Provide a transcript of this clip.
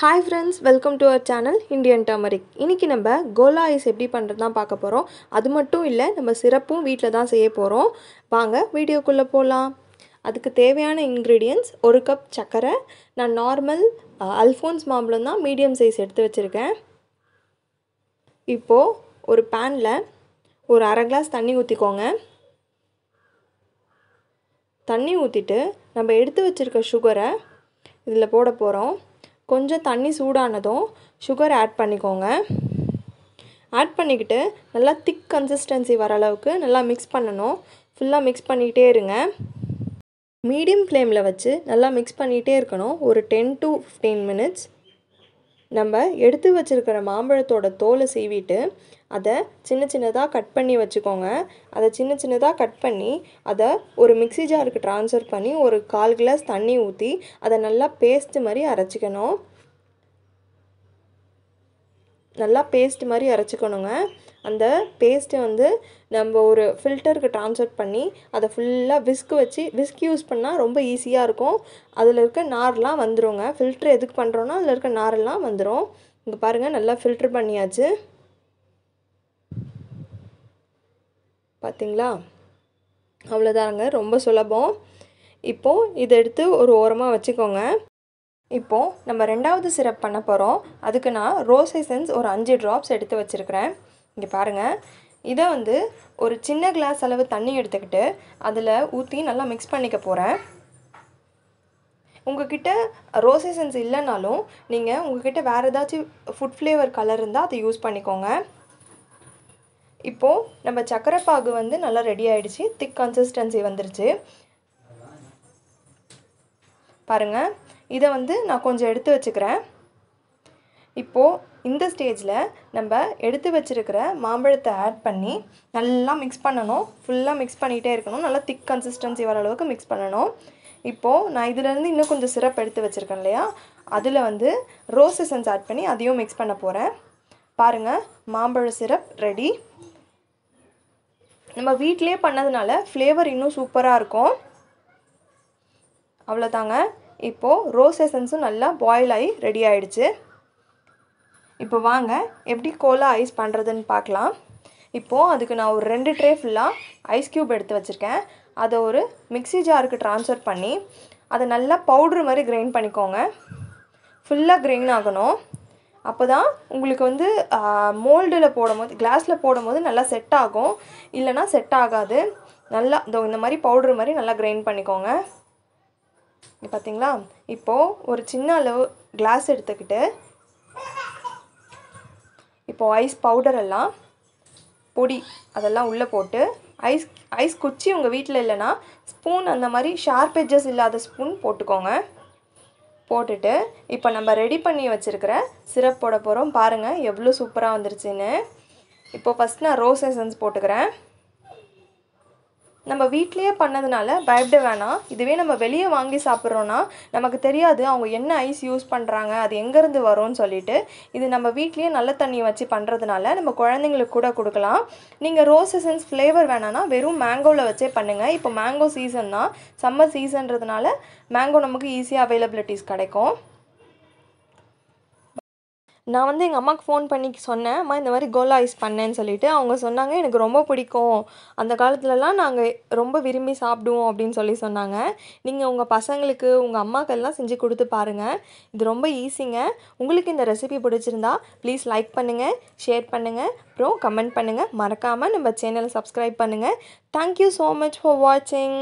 hi friends welcome to our channel Indian turmeric இன்றைக்கி நம்ம Cola ice எப்படி பண்ணுறது தான் பார்க்க போகிறோம் அது மட்டும் இல்லை நம்ம சிறப்பும் வீட்டில் தான் செய்ய போகிறோம் வாங்க வீடியோக்குள்ளே போகலாம் அதுக்கு தேவையான இன்க்ரீடியன்ஸ் ஒரு கப் சர்க்கரை நான் நார்மல் அல்ஃபோன்ஸ் மாம்பழம் தான் மீடியம் சைஸ் எடுத்து வச்சுருக்கேன் இப்போது ஒரு பேனில் ஒரு அரை கிளாஸ் தண்ணி ஊற்றிக்கோங்க தண்ணி ஊற்றிட்டு நம்ம எடுத்து வச்சுருக்க சுகரை இதில் போட போகிறோம் கொஞ்சம் தண்ணி சூடானதும் சுகர் ஆட் பண்ணிக்கோங்க ஆட் பண்ணிக்கிட்டு நல்லா திக் கன்சிஸ்டன்சி வர அளவுக்கு நல்லா மிக்ஸ் பண்ணணும் ஃபுல்லாக மிக்ஸ் பண்ணிக்கிட்டே இருங்க மீடியம் ஃப்ளேமில் வச்சு நல்லா மிக்ஸ் பண்ணிகிட்டே இருக்கணும் ஒரு டென் டு ஃபிஃப்டீன் மினிட்ஸ் நம்ம எடுத்து வச்சுருக்கிற மாம்பழத்தோட தோலை சீவிட்டு அதை சின்ன சின்னதாக கட் பண்ணி வச்சுக்கோங்க அதை சின்ன சின்னதாக கட் பண்ணி அதை ஒரு மிக்சி ஜாருக்கு ட்ரான்ஸ்ஃபர் பண்ணி ஒரு கால் கிளாஸ் தண்ணி ஊற்றி அதை நல்லா பேஸ்ட்டு மாதிரி அரைச்சிக்கணும் நல்லா பேஸ்ட் மாதிரி அரைச்சிக்கணுங்க அந்த பேஸ்ட்டை வந்து நம்ம ஒரு ஃபில்டருக்கு ட்ரான்ஸ்ஃபர் பண்ணி அதை ஃபுல்லாக விஸ்க் வச்சு விஸ்க் யூஸ் பண்ணால் ரொம்ப ஈஸியாக இருக்கும் அதில் இருக்க நார்லாம் வந்துடுங்க ஃபில்ட்ரு எதுக்கு பண்ணுறோன்னா அதில் இருக்க நாரெல்லாம் வந்துடும் இங்கே பாருங்கள் நல்லா ஃபில்ட்ரு பண்ணியாச்சு பார்த்திங்களா அவ்வளோதாங்க ரொம்ப சுலபம் இப்போது இதை எடுத்து ஒரு ஓரமாக வச்சுக்கோங்க இப்போது நம்ம ரெண்டாவது சிரப் பண்ண போகிறோம் அதுக்கு நான் ரோஸ் எசன்ஸ் ஒரு அஞ்சு ட்ராப்ஸ் எடுத்து வச்சுருக்கிறேன் இங்கே பாருங்கள் இதை வந்து ஒரு சின்ன கிளாஸ் அளவு தண்ணி எடுத்துக்கிட்டு அதில் ஊற்றி நல்லா மிக்ஸ் பண்ணிக்க போகிறேன் உங்ககிட்ட ரோசேசன்ஸ் இல்லைனாலும் நீங்கள் உங்ககிட்ட வேறு ஏதாச்சும் ஃபுட் ஃப்ளேவர் கலர் இருந்தால் அதை யூஸ் பண்ணிக்கோங்க இப்போது நம்ம சக்கரை பாகு வந்து நல்லா ரெடி ஆகிடுச்சு திக் கன்சிஸ்டன்சி வந்துருச்சு பாருங்கள் இதை வந்து நான் கொஞ்சம் எடுத்து வச்சுக்கிறேன் இப்போது இந்த ஸ்டேஜில் நம்ம எடுத்து வச்சுருக்கிற மாம்பழத்தை ஆட் பண்ணி நல்லா மிக்ஸ் பண்ணணும் ஃபுல்லாக மிக்ஸ் பண்ணிகிட்டே இருக்கணும் நல்லா திக் கன்சிஸ்டன்சி வர அளவுக்கு மிக்ஸ் பண்ணணும் இப்போது நான் இதிலேருந்து இன்னும் கொஞ்சம் சிரப் எடுத்து வச்சுருக்கேன் இல்லையா அதில் வந்து ரோஸ் எசன்ஸ் ஆட் பண்ணி அதையும் மிக்ஸ் பண்ண போகிறேன் பாருங்கள் மாம்பழ சிரப் ரெடி நம்ம வீட்டிலே பண்ணதுனால ஃப்ளேவர் இன்னும் சூப்பராக இருக்கும் அவ்வளோதாங்க இப்போது ரோஸ் எசன்ஸும் நல்லா பாயில் ஆகி ரெடி ஆகிடுச்சு இப்போ வாங்க எப்படி கோலா ஐஸ் பண்ணுறதுன்னு பார்க்கலாம் இப்போது அதுக்கு நான் ஒரு ரெண்டு ட்ரே ஃபுல்லாக ஐஸ் க்யூப் எடுத்து வச்சுருக்கேன் அதை ஒரு மிக்சி ஜாருக்கு ட்ரான்ஸ்ஃபர் பண்ணி அதை நல்லா பவுட்ரு மாதிரி கிரைண்ட் பண்ணிக்கோங்க ஃபுல்லாக கிரைன் ஆகணும் அப்போ தான் உங்களுக்கு வந்து மோல்டில் போடும் போது கிளாஸில் போடும் போது நல்லா செட் ஆகும் இல்லைனா செட் ஆகாது நல்லா இந்த இந்த மாதிரி பவுட்ரு மாதிரி நல்லா கிரைண்ட் பண்ணிக்கோங்க பார்த்தீங்களா இப்போது ஒரு சின்ன அளவு கிளாஸ் எடுத்துக்கிட்டு இப்போது ஐஸ் பவுடரெல்லாம் பொடி அதெல்லாம் உள்ளே போட்டு ஐஸ் ஐஸ் குச்சி உங்கள் வீட்டில் இல்லைன்னா ஸ்பூன் அந்த மாதிரி ஷார்ப் எட்ஜஸ் இல்லாத ஸ்பூன் போட்டுக்கோங்க போட்டுட்டு இப்போ நம்ம ரெடி பண்ணி வச்சுருக்கிற சிரப் போட போகிறோம் பாருங்கள் எவ்வளோ சூப்பராக வந்துருச்சுன்னு இப்போது ஃபஸ்ட் நான் ரோஸ் எசன்ஸ் போட்டுக்கிறேன் நம்ம வீட்லேயே பண்ணதுனால பயப்பட வேணாம் இதுவே நம்ம வெளியே வாங்கி சாப்பிட்றோன்னா நமக்கு தெரியாது அவங்க என்ன ஐஸ் யூஸ் பண்ணுறாங்க அது எங்கேருந்து வரும்னு சொல்லிட்டு இது நம்ம வீட்லேயே நல்ல தண்ணியை வச்சு பண்ணுறதுனால நம்ம குழந்தைங்களுக்கு கூட கொடுக்கலாம் நீங்கள் ரோஸ் ஃப்ளேவர் வேணான்னா வெறும் மேங்கோவில் வச்சே பண்ணுங்கள் இப்போ மேங்கோ சீசன் தான் சம்மர் சீசன்றதுனால மேங்கோ நமக்கு ஈஸியாக அவைலபிலிட்டிஸ் கிடைக்கும் நான் வந்து எங்கள் அம்மாவுக்கு ஃபோன் பண்ணி சொன்னேன் அம்மா இந்த மாதிரி கோலா ஐஸ் பண்ணேன்னு சொல்லிட்டு அவங்க சொன்னாங்க எனக்கு ரொம்ப பிடிக்கும் அந்த காலத்துலலாம் நாங்கள் ரொம்ப விரும்பி சாப்பிடுவோம் அப்படின்னு சொல்லி சொன்னாங்க நீங்கள் உங்கள் பசங்களுக்கு உங்கள் அம்மாக்கெல்லாம் செஞ்சு கொடுத்து பாருங்கள் இது ரொம்ப ஈஸிங்க உங்களுக்கு இந்த ரெசிபி பிடிச்சிருந்தா ப்ளீஸ் லைக் பண்ணுங்கள் ஷேர் பண்ணுங்கள் அப்புறம் கமெண்ட் பண்ணுங்கள் மறக்காமல் நம்ம சேனலை சப்ஸ்கிரைப் பண்ணுங்கள் தேங்க்யூ ஸோ மச் ஃபார் வாட்சிங்